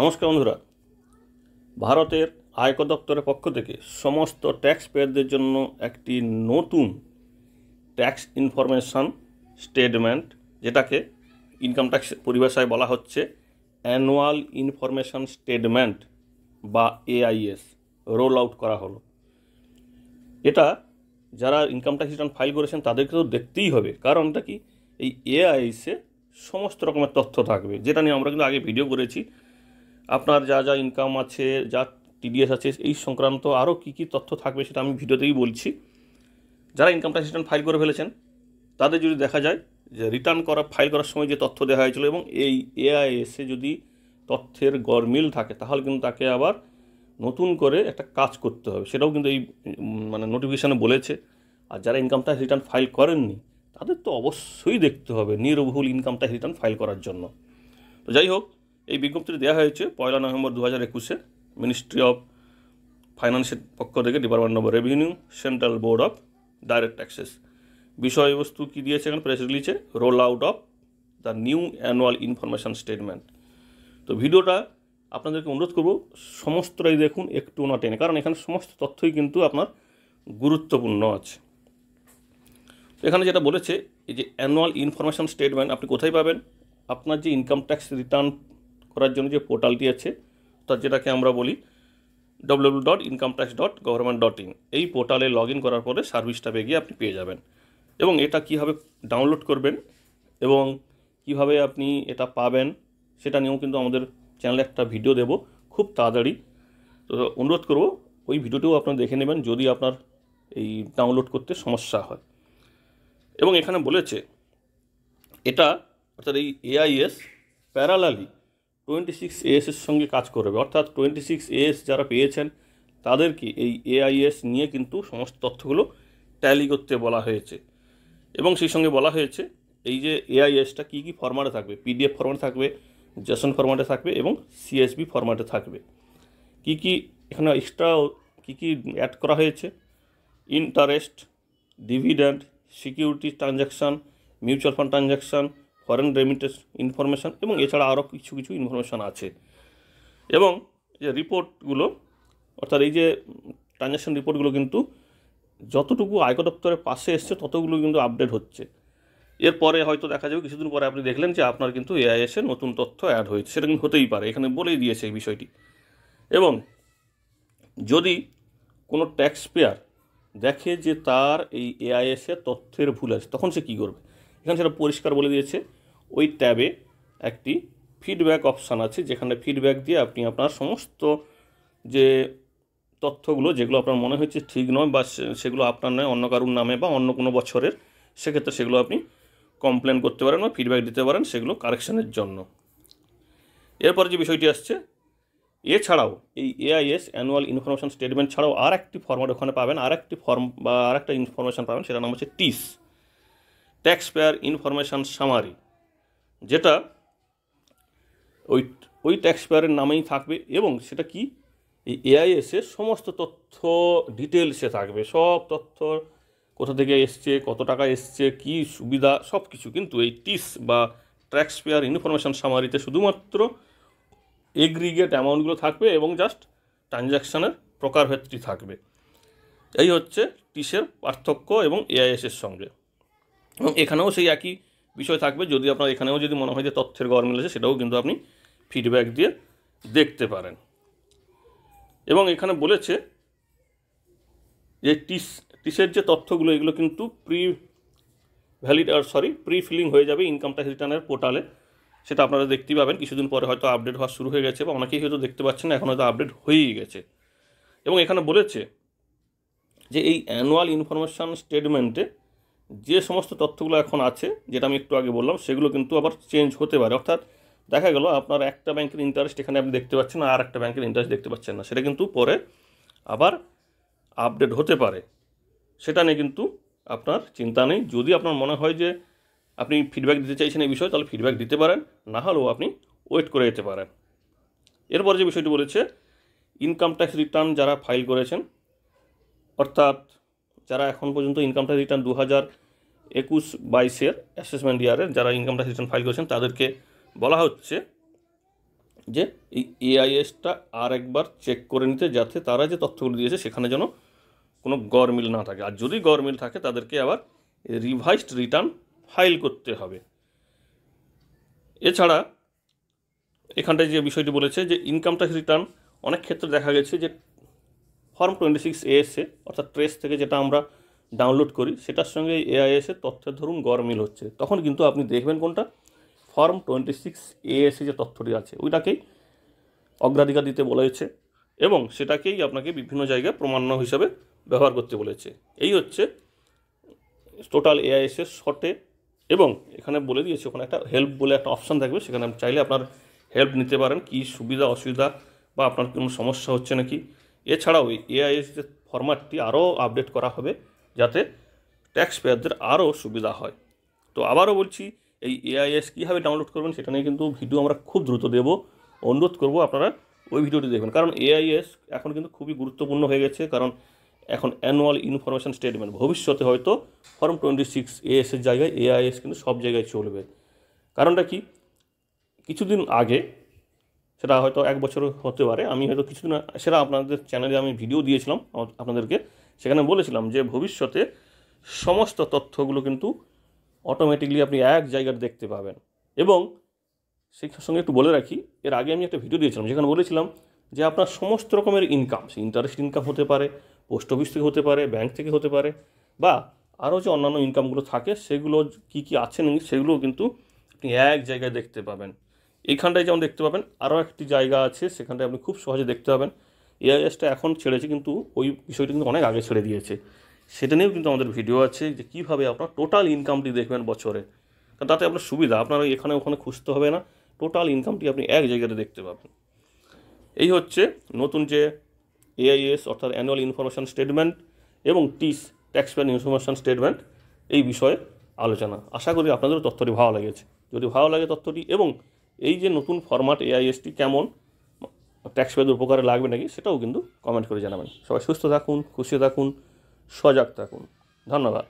নমস্কার বন্ধুরা ভারতের আয়কর দপ্তরের পক্ষ থেকে সমস্ত ট্যাক্স পেয়ারদের জন্য একটি নতুন ট্যাক্স ইনফরমেশান স্টেটমেন্ট যেটাকে ইনকাম ট্যাক্স পরিভাষায় বলা হচ্ছে অ্যানুয়াল ইনফরমেশান স্টেটমেন্ট বা এআইএস রোল আউট করা হলো এটা যারা ইনকাম ট্যাক্স রিটার্ন ফাইল করেছেন তাদেরকে তো দেখতেই হবে কারণটা কি এই এআইএসে সমস্ত রকমের তথ্য থাকবে যেটা নিয়ে আমরা কিন্তু আগে ভিডিও করেছি আপনার যা যা ইনকাম আছে যা টিডিএস আছে এই সংক্রান্ত আরও কী কী তথ্য থাকবে সেটা আমি ভিডিওতেই বলছি যারা ইনকাম ট্যাক্স রিটার্ন ফাইল করে ফেলেছেন তাদের যদি দেখা যায় যে রিটার্ন করা ফাইল করার সময় যে তথ্য দেওয়া হয়েছিল এবং এই এআইএসে যদি তথ্যের গরমিল থাকে তাহলে কিন্তু তাকে আবার নতুন করে একটা কাজ করতে হবে সেটাও কিন্তু এই মানে নোটিফিকেশানে বলেছে আর যারা ইনকাম ট্যাক্স রিটার্ন ফাইল করেননি তাদের তো অবশ্যই দেখতে হবে নির্ভুল ইনকাম ট্যাক্স রিটার্ন ফাইল করার জন্য তো যাই হোক এই বিজ্ঞপ্তিটি দেওয়া হয়েছে পয়লা নভেম্বর দু হাজার একুশে মিনিস্ট্রি অফ ফাইন্যান্সের পক্ষ থেকে department of revenue central board of direct taxes বিষয়বস্তু কী দিয়েছে এখানে প্রেস রিলিজে roll out of the new annual information statement তো ভিডিওটা আপনাদেরকে অনুরোধ করব সমস্তটাই দেখুন একটু না টেনে কারণ এখানে সমস্ত তথ্যই কিন্তু আপনার গুরুত্বপূর্ণ আছে তো এখানে যেটা বলেছে এই যে অ্যানুয়াল ইনফরমেশান স্টেটমেন্ট আপনি কোথায় পাবেন আপনার যে ইনকাম ট্যাক্স রিটার্ন করার জন্য যে পোর্টালটি আছে তার যেটাকে আমরা বলি W dot income tax dot government dot in এই পোর্টালে লগ ইন করার পরে সার্ভিসটা পেয়ে গিয়ে আপনি পেয়ে যাবেন এবং এটা কীভাবে ডাউনলোড করবেন এবং কিভাবে আপনি এটা পাবেন সেটা নিয়েও কিন্তু আমাদের চ্যানেলে একটা ভিডিও দেব খুব তাড়াতাড়ি তো অনুরোধ করব ওই ভিডিওটিও আপনার দেখে নেবেন যদি আপনার এই ডাউনলোড করতে সমস্যা হয় এবং এখানে বলেছে এটা অর্থাৎ এই এআইএস প্যারালালি টোয়েন্টি সিক্স এসের সঙ্গে কাজ করবে অর্থাৎ টোয়েন্টি সিক্স এস যারা পেয়েছেন তাদেরকে এই এআইএস নিয়ে কিন্তু সমস্ত তথ্যগুলো ট্যালি করতে বলা হয়েছে এবং সেই সঙ্গে বলা হয়েছে এই যে এআইএসটা কী কী ফরম্যাটে থাকবে পিডিএফ ফরম্যাটে থাকবে জেসন ফরম্যাটে থাকবে এবং সিএসবি ফরম্যাটে থাকবে কি কি এখানে এক্সট্রা কি কি অ্যাড করা হয়েছে interest dividend security transaction mutual fund transaction foreign remittance information এবং এছাড়া আরও কিছু কিছু ইনফরমেশান আছে এবং যে রিপোর্টগুলো অর্থাৎ এই যে ট্রানজ্যাকশন রিপোর্টগুলো কিন্তু যতটুকু আয়কর দপ্তরের পাশে এসছে ততগুলো কিন্তু আপডেট হচ্ছে এরপরে হয়তো দেখা যাবে কিছুদিন পরে আপনি দেখলেন যে আপনার কিন্তু এআইএসের নতুন তথ্য অ্যাড হয়েছে সেটা কিন্তু হতেই পারে এখানে বলেই দিয়েছে এই বিষয়টি এবং যদি কোনো ট্যাক্স পেয়ার দেখে যে তার এই এআইএসের তথ্যের ভুল আছে তখন সে কী করবে এখানে সেটা পরিষ্কার বলে দিয়েছে ওই ট্যাবে একটি ফিডব্যাক অপশান আছে যেখানে ফিডব্যাক দিয়ে আপনি আপনার সমস্ত যে তথ্যগুলো যেগুলো আপনার মনে হচ্ছে ঠিক নয় বা সেগুলো আপনার নয় অন্য কারুর নামে বা অন্য কোনো বছরের সেক্ষেত্রে সেগুলো আপনি কমপ্লেন করতে পারেন বা ফিডব্যাক দিতে পারেন সেগুলো কারেকশানের জন্য এরপর যে বিষয়টি আসছে এছাড়াও এই এআইএস অ্যানুয়াল ইনফরমেশান স্টেটমেন্ট ছাড়াও আর একটি ফর্মাট ওখানে পাবেন আর একটি ফর্ম বা আর একটা ইনফরমেশন পাবেন সেটার নাম হচ্ছে TIS taxpayer information summary যেটা ওই ওই ট্যাক্স পেয়ারের নামেই থাকবে এবং সেটা কি এই এআইএসের সমস্ত তথ্য ডিটেলসে থাকবে সব তথ্য কোথা থেকে এসছে কত টাকা এসছে কি সুবিধা সব কিছু কিন্তু এই টিস বা ট্যাক্স পেয়ার ইনফরমেশান সামারিতে শুধুমাত্র এগ্রিগেট অ্যামাউন্টগুলো থাকবে এবং জাস্ট ট্রানজ্যাকশানের প্রকারভেদটি থাকবে এই হচ্ছে টিসের পার্থক্য এবং এআইএসের সঙ্গে এবং এখানেও সেই একই বিষয় থাকবে যদি আপনার এখানেও যদি মনে হয় যে তথ্যের গড় মিলেছে সেটাও কিন্তু আপনি ফিডব্যাক দিয়ে দেখতে পারেন এবং এখানে বলেছে যে টিস টিসের যে তথ্যগুলো এগুলো কিন্তু প্রি ভ্যালিড আর সরি প্রি ফিলিং হয়ে যাবে ইনকাম ট্যাক্স রিটার্নের পোর্টালে সেটা আপনারা দেখতেই পাবেন কিছুদিন পরে হয়তো আপডেট হওয়া শুরু হয়ে গেছে বা অনেকেই হয়তো দেখতে পাচ্ছেন এখন হয়তো আপডেট হয়েই গেছে এবং এখানে বলেছে যে এই অ্যানুয়াল ইনফরমেশান স্টেটমেন্টে যে সমস্ত তথ্যগুলো এখন আছে যেটা আমি একটু আগে বললাম সেগুলো কিন্তু আবার চেঞ্জ হতে পারে অর্থাৎ দেখা গেল আপনার একটা ব্যাংকের ইন্টারেস্ট এখানে আপনি দেখতে পাচ্ছেন আর একটা ব্যাংকের ইন্টারেস্ট দেখতে পাচ্ছেন না সেটা কিন্তু পরে আবার আপডেট হতে পারে সেটা নিয়ে কিন্তু আপনার চিন্তা নেই যদি আপনার মনে হয় যে আপনি ফিডব্যাক দিতে চাইছেন এই বিষয়ে তাহলে ফিডব্যাক দিতে পারেন না হলেও আপনি ওয়েট করে যেতে পারেন এরপর যে বিষয়টি বলেছে ইনকাম ট্যাক্স রিটার্ন যারা ফাইল করেছেন অর্থাৎ যারা এখন পর্যন্ত ইনকাম ট্যাক্স রিটার্ন দু হাজার একুশ বাইশের অ্যাসেসমেন্ট ইয়ারের যারা ইনকাম ট্যাক্স রিটার্ন ফাইল করেছেন তাদেরকে বলা হচ্ছে যে এই এআইএসটা আর একবার চেক করে নিতে যাতে তারা যে তথ্যগুলো দিয়েছে সেখানে যেন কোনো গরমিল না থাকে আর যদি গরমিল থাকে তাদেরকে আবার রিভাইসড রিটার্ন ফাইল করতে হবে এছাড়া এখানটায় যে বিষয়টি বলেছে যে ইনকাম ট্যাক্স রিটার্ন অনেক ক্ষেত্রে দেখা গেছে যে ফর্ম টোয়েন্টি সিক্স এএসএ অর্থাৎ ট্রেস থেকে যেটা আমরা ডাউনলোড করি সেটার সঙ্গে এআইএসএ তথ্যের ধরুন গড় মিল হচ্ছে তখন কিন্তু আপনি দেখবেন কোনটা ফর্ম টোয়েন্টি সিক্স এএসএ যে তথ্যটি আছে ওইটাকেই অগ্রাধিকার দিতে বলা হয়েছে এবং সেটাকেই আপনাকে বিভিন্ন জায়গায় প্রমাণ্য হিসাবে ব্যবহার করতে বলেছে এই হচ্ছে টোটাল এআইএসের শর্টে এবং এখানে বলে দিয়েছে ওখানে একটা হেল্প বলে একটা অপশান থাকবে সেখানে চাইলে আপনার হেল্প নিতে পারেন কি সুবিধা অসুবিধা বা আপনার কোনো সমস্যা হচ্ছে নাকি এছাড়াও এই যে ফরম্যাটটি আরও আপডেট করা হবে যাতে ট্যাক্স পেয়ারদের আরও সুবিধা হয় তো আবারও বলছি এই এআইএস কীভাবে ডাউনলোড করবেন সেটা নিয়ে কিন্তু ভিডিও আমরা খুব দ্রুত দেব অনুরোধ করব আপনারা ওই ভিডিওটি দেখবেন কারণ এআইএস এখন কিন্তু খুবই গুরুত্বপূর্ণ হয়ে গেছে কারণ এখন অ্যানুয়াল ইনফরমেশন স্টেটমেন্ট ভবিষ্যতে হয়তো ফর্ম টোয়েন্টি সিক্স এএসের জায়গায় এআইএস কিন্তু সব জায়গায় চলবে কারণটা কি কিছুদিন আগে সেটা হয়তো এক বছর হতে পারে আমি হয়তো কিছুদিন সেটা আপনাদের চ্যানেলে আমি ভিডিও দিয়েছিলাম আপনাদেরকে সেখানে বলেছিলাম যে ভবিষ্যতে সমস্ত তথ্যগুলো কিন্তু অটোমেটিকলি আপনি এক জায়গায় দেখতে পাবেন এবং সেই সঙ্গে একটু বলে রাখি এর আগে আমি একটা ভিডিও দিয়েছিলাম যেখানে বলেছিলাম যে আপনার সমস্ত রকমের ইনকাম সে ইন্টারেস্ট ইনকাম হতে পারে পোস্ট অফিস থেকে হতে পারে ব্যাংক থেকে হতে পারে বা আরও যে অন্যান্য ইনকামগুলো থাকে সেগুলো কি কি আছে সেগুলোও কিন্তু আপনি এক জায়গায় দেখতে পাবেন এইখানটায় যেমন দেখতে পাবেন আরও একটি জায়গা আছে সেখানটায় আপনি খুব সহজে দেখতে পাবেন এআইএসটা এখন ছেড়েছে কিন্তু ওই বিষয়টি কিন্তু অনেক আগে ছেড়ে দিয়েছে সেটা নিয়েও কিন্তু আমাদের ভিডিও আছে যে কীভাবে আপনার টোটাল ইনকামটি দেখবেন বছরে কারণ তাতে আপনার সুবিধা আপনার এখানে ওখানে খুঁজতে হবে না টোটাল ইনকামটি আপনি এক জায়গাতে দেখতে পাবেন এই হচ্ছে নতুন যে এআইএস অর্থাৎ অ্যানুয়াল ইনফরমেশান স্টেটমেন্ট এবং TIS tax PAN information statement এই বিষয়ে আলোচনা আশা করি আপনাদেরও তথ্যটি ভালো লেগেছে যদি ভালো লাগে তথ্যটি এবং এই যে নতুন ফরম্যাট এআইএসটি কেমন ট্যাক্স পেদের উপকারে লাগবে নাকি সেটাও কিন্তু কমেন্ট করে জানাবেন সবাই সুস্থ থাকুন খুশি থাকুন সজাগ থাকুন ধন্যবাদ